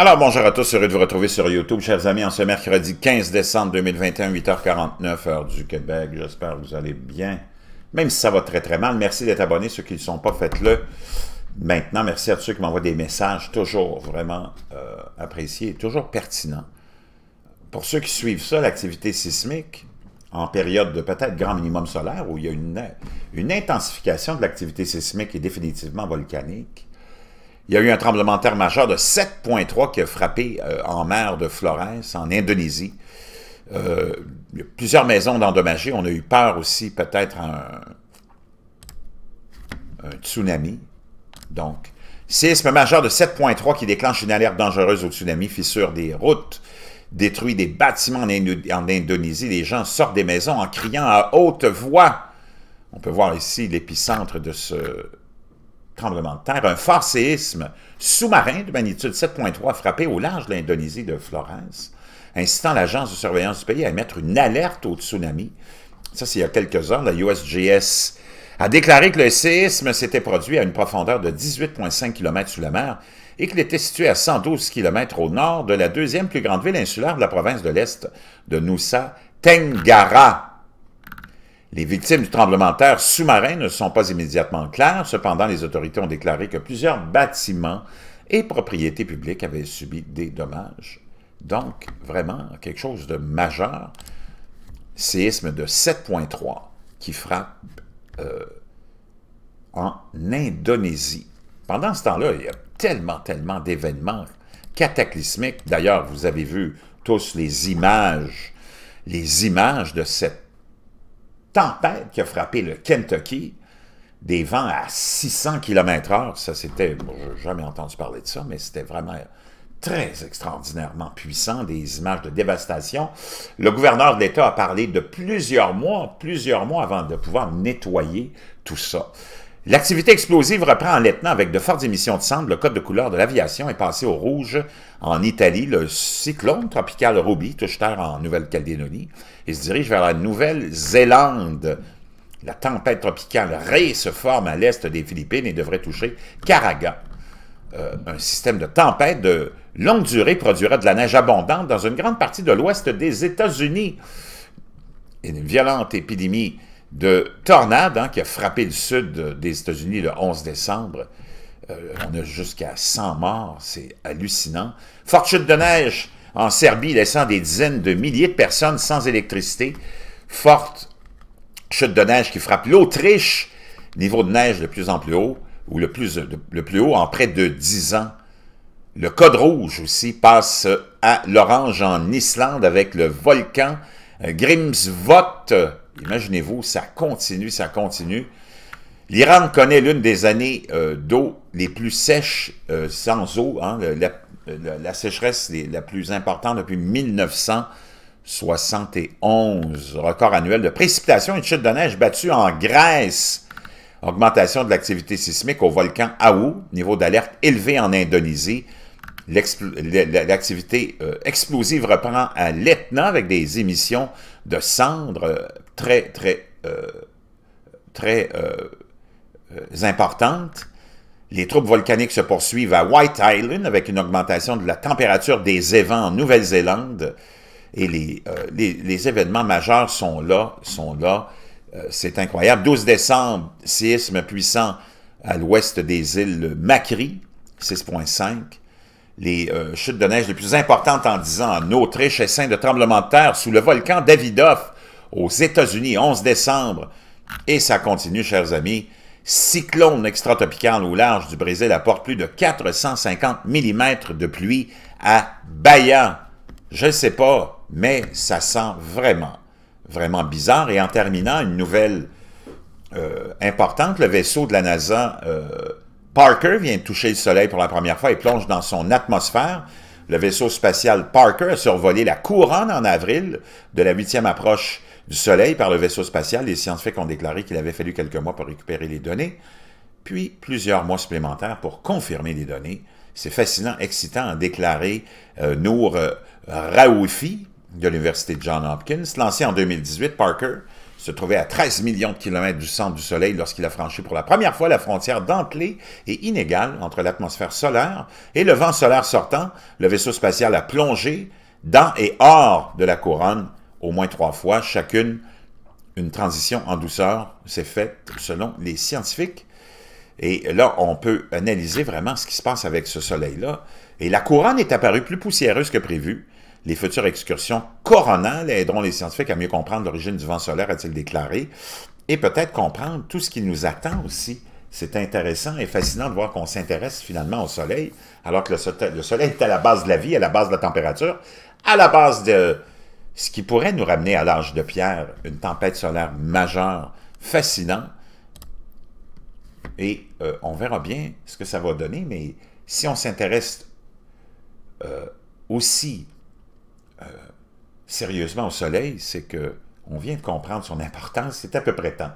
Alors, bonjour à tous, heureux de vous retrouver sur YouTube, chers amis, en ce mercredi 15 décembre 2021, 8h49, heure du Québec. J'espère que vous allez bien, même si ça va très très mal. Merci d'être abonné, ceux qui ne sont pas, faites-le. Maintenant, merci à ceux qui m'envoient des messages, toujours vraiment euh, appréciés, toujours pertinents. Pour ceux qui suivent ça, l'activité sismique, en période de peut-être grand minimum solaire, où il y a une, une intensification de l'activité sismique et définitivement volcanique, il y a eu un tremblement de terre majeur de 7,3 qui a frappé euh, en mer de Florence en Indonésie. Euh, il y a plusieurs maisons endommagées. On a eu peur aussi peut-être un, tsunami. Donc, Sisme majeur de 7.3 qui déclenche une alerte dangereuse au tsunami, fissure des routes, détruit des bâtiments en, Indonésie. Les gens sortent des maisons en criant à haute voix. On peut voir ici l'épicentre de ce, tremblement de terre, un fort séisme sous-marin de magnitude 7.3 frappé au large de l'Indonésie de Florence, incitant l'agence de surveillance du pays à émettre une alerte au tsunami. Ça, c'est il y a quelques heures, la USGS a déclaré que le séisme s'était produit à une profondeur de 18,5 km sous la mer et qu'il était situé à 112 km au nord de la deuxième plus grande ville insulaire de la province de l'Est de Nusa Tenggara. Les victimes du tremblement de terre sous-marin ne sont pas immédiatement claires. Cependant, les autorités ont déclaré que plusieurs bâtiments et propriétés publiques avaient subi des dommages. Donc, vraiment, quelque chose de majeur. Séisme de 7.3 qui frappe euh, en Indonésie. Pendant ce temps-là, il y a tellement, tellement d'événements cataclysmiques. D'ailleurs, vous avez vu tous les images, les images de cette tempête qui a frappé le Kentucky, des vents à 600 km heure, ça c'était, bon, jamais entendu parler de ça, mais c'était vraiment très extraordinairement puissant, des images de dévastation. Le gouverneur de l'État a parlé de plusieurs mois, plusieurs mois avant de pouvoir nettoyer tout ça. L'activité explosive reprend en lettant avec de fortes émissions de cendres. Le code de couleur de l'aviation est passé au rouge en Italie. Le cyclone tropical Ruby touche terre en Nouvelle-Calédonie et se dirige vers la Nouvelle-Zélande. La tempête tropicale Ray se forme à l'est des Philippines et devrait toucher Caraga. Euh, un système de tempête de longue durée produira de la neige abondante dans une grande partie de l'ouest des États-Unis. Une violente épidémie de tornade hein, qui a frappé le sud des États-Unis le 11 décembre. Euh, on a jusqu'à 100 morts, c'est hallucinant. Forte chute de neige en Serbie, laissant des dizaines de milliers de personnes sans électricité. Forte chute de neige qui frappe l'Autriche, niveau de neige de plus en plus haut, ou le plus, le plus haut en près de 10 ans. Le code rouge aussi passe à l'orange en Islande avec le volcan Grimsvot Imaginez-vous, ça continue, ça continue. L'Iran connaît l'une des années euh, d'eau les plus sèches euh, sans eau, hein, la, sécheresse la plus importante depuis 1971. Record annuel de précipitations et chute de neige battue en Grèce. Augmentation de l'activité sismique au volcan Aou, niveau d'alerte élevé en Indonésie. L'activité euh, explosive reprend à l'Etna avec des émissions de cendres très, très, très euh, euh, euh importantes. Les troupes volcaniques se poursuivent à White Island avec une augmentation de la température des évents en Nouvelle-Zélande. Et les, euh, les, événements majeurs sont là, sont là. C'est incroyable. 12 décembre, séisme puissant à l'ouest des îles Macri, 6.5 les chutes de neige les plus importantes en 10 ans en Autriche, Saint de tremblement de terre sous le volcan Davidoff, aux États-Unis, 11 décembre. Et ça continue, chers amis. Cyclone extratropical au large du Brésil apporte plus de 450 mm de pluie à Bahia. Je ne sais pas, mais ça sent vraiment, vraiment bizarre. Et en terminant, une nouvelle euh, importante, le vaisseau de la NASA euh, Parker vient toucher le Soleil pour la première fois et plonge dans son atmosphère. Le vaisseau spatial Parker a survolé la couronne en avril de la huitième approche du Soleil par le vaisseau spatial. Les scientifiques ont déclaré qu'il avait fallu quelques mois pour récupérer les données, puis plusieurs mois supplémentaires pour confirmer les données. C'est fascinant, excitant, a déclaré euh, Nour euh, Raoufi de l'Université de Johns Hopkins. Lancé en 2018, Parker se trouvait à 13 millions de kilomètres du centre du Soleil lorsqu'il a franchi pour la première fois la frontière dentelée et inégale entre l'atmosphère solaire et le vent solaire sortant, le vaisseau spatial a plongé dans et hors de la couronne au moins trois fois, chacune une transition en douceur s'est faite selon les scientifiques. Et là, on peut analyser vraiment ce qui se passe avec ce soleil-là. Et la couronne est apparue plus poussiéreuse que prévu. Les futures excursions coronales aideront les scientifiques à mieux comprendre l'origine du vent solaire, a-t-il déclaré, et peut-être comprendre tout ce qui nous attend aussi. C'est intéressant et fascinant de voir qu'on s'intéresse finalement au soleil, alors que le soleil est à la base de la vie, à la base de la température, à la base de ce qui pourrait nous ramener à l'âge de pierre, une tempête solaire majeure, fascinant. Et euh, on verra bien ce que ça va donner, mais si on s'intéresse euh, aussi sérieusement au Soleil, c'est que on vient de comprendre son importance, c'est à peu près temps.